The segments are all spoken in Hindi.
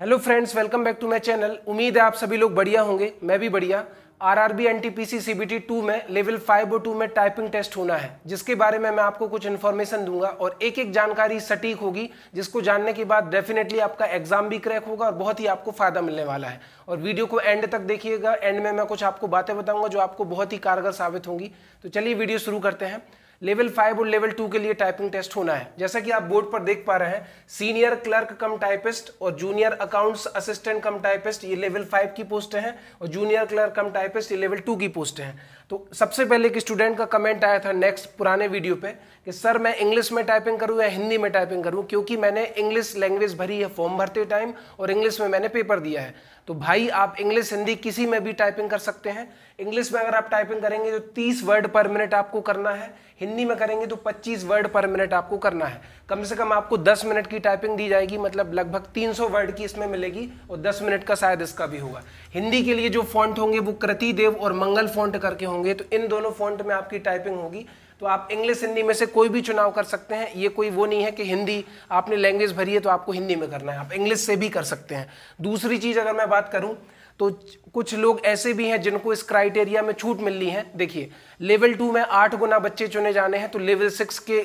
hello friends welcome back to my channel उम्मीद है आप सभी लोग बढ़िया होंगे मैं भी बढ़िया आरआरबी एनटीपीसी सीबीटी 2 में लेवल टू में टाइपिंग टेस्ट होना है जिसके बारे में मैं आपको कुछ इन्फॉर्मेशन दूंगा और एक एक जानकारी सटीक होगी जिसको जानने के बाद डेफिनेटली आपका एग्जाम भी क्रैक होगा और बहुत ही आपको फायदा मिलने वाला है और वीडियो को एंड तक देखिएगा एंड में मैं कुछ आपको बातें बताऊंगा जो आपको बहुत ही कारगर साबित होंगी तो चलिए वीडियो शुरू करते हैं लेवल फाइव और लेवल टू के लिए टाइपिंग टेस्ट होना है जैसा कि आप बोर्ड पर देख पा रहे हैं सीनियर क्लर्क कम टाइपिस्ट और junior accounts assistant cum typist ये लेवल फाइव की पोस्ट है और जूनियर क्लर्क कम टाइपिस्ट ये लेवल टू की पोस्ट है तो सबसे पहले एक स्टूडेंट का कमेंट आया था नेक्स्ट पुराने वीडियो पे कि सर मैं इंग्लिश में टाइपिंग करूँ या हिंदी में टाइपिंग करूँ क्योंकि मैंने इंग्लिश लैंग्वेज भरी है फॉर्म भरते टाइम और इंग्लिश में मैंने पेपर दिया है तो भाई आप इंग्लिश हिंदी किसी में भी टाइपिंग कर सकते हैं इंग्लिश में अगर आप टाइपिंग करेंगे तो तीस वर्ड पर मिनट आपको करना है हिंदी में करेंगे तो 25 वर्ड पर मिनट आपको करना है कम से कम आपको 10 मिनट की टाइपिंग दी जाएगी मतलब लगभग 300 वर्ड की इसमें मिलेगी और 10 मिनट का शायद इसका भी होगा हिंदी के लिए जो फॉन्ट होंगे वो कृति देव और मंगल फॉन्ट करके होंगे तो इन दोनों फॉन्ट में आपकी टाइपिंग होगी तो आप इंग्लिश हिंदी में से कोई भी चुनाव कर सकते हैं ये कोई वो नहीं है कि हिंदी आपने लैंग्वेज भरी है तो आपको हिंदी में करना है आप इंग्लिश से भी कर सकते हैं दूसरी चीज़ अगर मैं बात करूँ तो कुछ लोग ऐसे भी हैं जिनको इस क्राइटेरिया में छूट मिलनी है देखिए लेवल टू में आठ गुना बच्चे चुने जाने हैं तो लेवल सिक्स के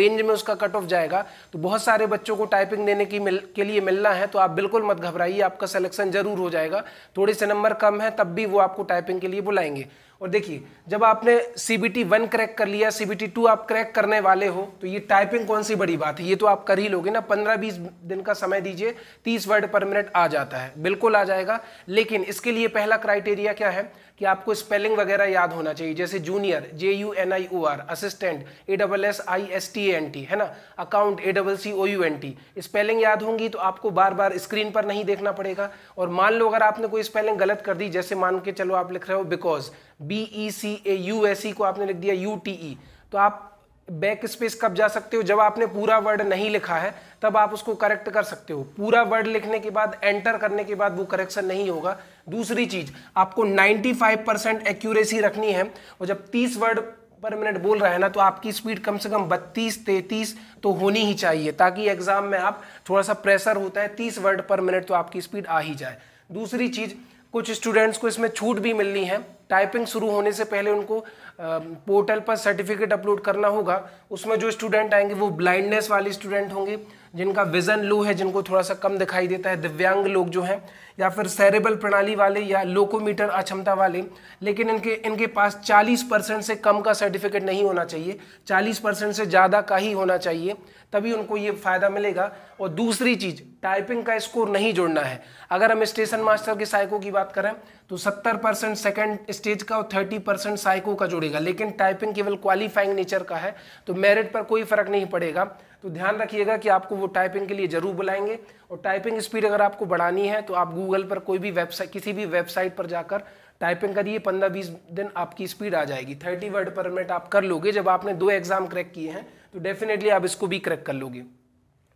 रेंज में उसका कट ऑफ जाएगा तो बहुत सारे बच्चों को टाइपिंग देने की मिल के लिए मिलना है तो आप बिल्कुल मत घबराइए आपका सिलेक्शन जरूर हो जाएगा थोड़े से नंबर कम है तब भी वो आपको टाइपिंग के लिए बुलाएंगे और देखिए जब आपने C B T one crack कर लिया सी बी टी टू आप क्रैक करने वाले हो तो ये टाइपिंग कौन सी बड़ी बात है ये तो आप कर ही लोगे ना पंद्रह बीस दिन का समय दीजिए तीस वर्ड पर मिनट आ जाता है बिल्कुल आ जाएगा लेकिन इसके लिए पहला क्राइटेरिया क्या है कि आपको स्पेलिंग वगैरह याद होना चाहिए जैसे junior J U N I O R assistant A double S I S T A N T ना account A double C O U N T spelling याद होंगी तो आपको बार बार स्क्रीन पर नहीं देखना पड़ेगा और मान लो अगर आपने कोई स्पेलिंग गलत कर दी जैसे मान के चलो आप लिख रहे हो because B E C A U S E को आपने लिख दिया यू टी ई तो आप बैक स्पेस कब जा सकते हो जब आपने पूरा वर्ड नहीं लिखा है तब आप उसको करेक्ट कर सकते हो पूरा वर्ड लिखने के बाद एंटर करने के बाद वो करेक्शन नहीं होगा दूसरी चीज आपको 95 परसेंट एक्यूरेसी रखनी है और जब 30 वर्ड पर मिनट बोल रहा है ना तो आपकी स्पीड कम से कम 32 33 तो होनी ही चाहिए ताकि एग्जाम में आप थोड़ा सा प्रेशर होता है 30 वर्ड पर मिनट तो आपकी स्पीड आ ही जाए दूसरी चीज कुछ स्टूडेंट्स को इसमें छूट भी मिलनी है टाइपिंग शुरू होने से पहले उनको पोर्टल पर सर्टिफिकेट अपलोड करना होगा उसमें जो स्टूडेंट आएंगे वो ब्लाइंडनेस वाले स्टूडेंट होंगे जिनका विजन लो है जिनको थोड़ा सा कम दिखाई देता है दिव्यांग लोग जो हैं या फिर सेरेबल प्रणाली वाले या लोकोमीटर अक्षमता वाले लेकिन इनके इनके पास 40 परसेंट से कम का सर्टिफिकेट नहीं होना चाहिए 40 परसेंट से ज़्यादा का ही होना चाहिए तभी उनको ये फ़ायदा मिलेगा और दूसरी चीज़ टाइपिंग का स्कोर नहीं जोड़ना है अगर हम स्टेशन मास्टर के सहायकों की बात करें तो 70 परसेंट सेकेंड स्टेज का और 30 परसेंट साइको का जुड़ेगा लेकिन टाइपिंग केवल क्वालिफाइंग नेचर का है तो मेरिट पर कोई फर्क नहीं पड़ेगा तो ध्यान रखिएगा कि आपको वो टाइपिंग के लिए ज़रूर बुलाएंगे और टाइपिंग स्पीड अगर आपको बढ़ानी है तो आप गूगल पर कोई भी वेबसाइट किसी भी वेबसाइट पर जाकर टाइपिंग करिए पंद्रह बीस दिन आपकी स्पीड आ जाएगी थर्टी वर्ड पर मिनट आप कर लोगे जब आपने दो एग्ज़ाम क्रैक किए हैं तो डेफिनेटली आप इसको भी क्रैक कर लोगे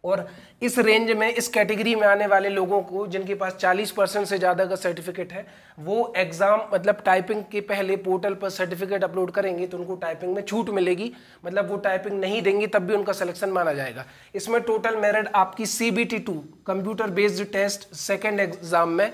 और इस रेंज में इस कैटेगरी में आने वाले लोगों को जिनके पास 40 परसेंट से ज़्यादा का सर्टिफिकेट है वो एग्ज़ाम मतलब टाइपिंग के पहले पोर्टल पर सर्टिफिकेट अपलोड करेंगे तो उनको टाइपिंग में छूट मिलेगी मतलब वो टाइपिंग नहीं देंगी तब भी उनका सिलेक्शन माना जाएगा इसमें टोटल मेरिट आपकी C B T two computer based test second exam में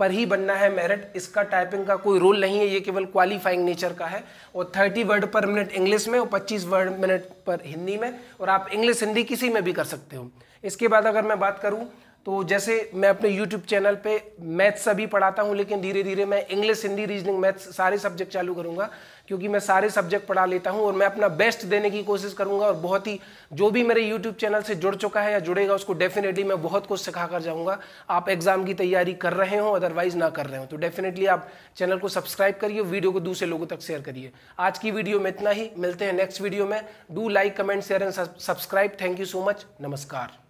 पर ही बनना है मेरिट इसका टाइपिंग का कोई रोल नहीं है ये केवल क्वालिफाइंग नेचर का है और 30 वर्ड पर मिनट इंग्लिश में और 25 वर्ड मिनट पर हिंदी में और आप इंग्लिश हिंदी किसी में भी कर सकते हो इसके बाद अगर मैं बात करूँ तो जैसे मैं अपने यूट्यूब चैनल पे मैथ्स अभी पढ़ाता हूँ लेकिन धीरे धीरे मैं इंग्लिश हिंदी रीजनिंग मैथ्स सारे सब्जेक्ट चालू करूँगा क्योंकि मैं सारे सब्जेक्ट पढ़ा लेता हूँ और मैं अपना बेस्ट देने की कोशिश करूंगा और बहुत ही जो भी मेरे यूट्यूब चैनल से जुड़ चुका है या जुड़ेगा उसको डेफिनेटली मैं बहुत कुछ सिखा कर जाऊँगा आप एग्जाम की तैयारी कर रहे हो अदरवाइज ना कर रहे हो तो डेफिनेटली आप चैनल को सब्सक्राइब करिए वीडियो को दूसरे लोगों तक शेयर करिए आज की वीडियो में इतना ही मिलते हैं नेक्स्ट वीडियो में do like comment share and subscribe thank you so much नमस्कार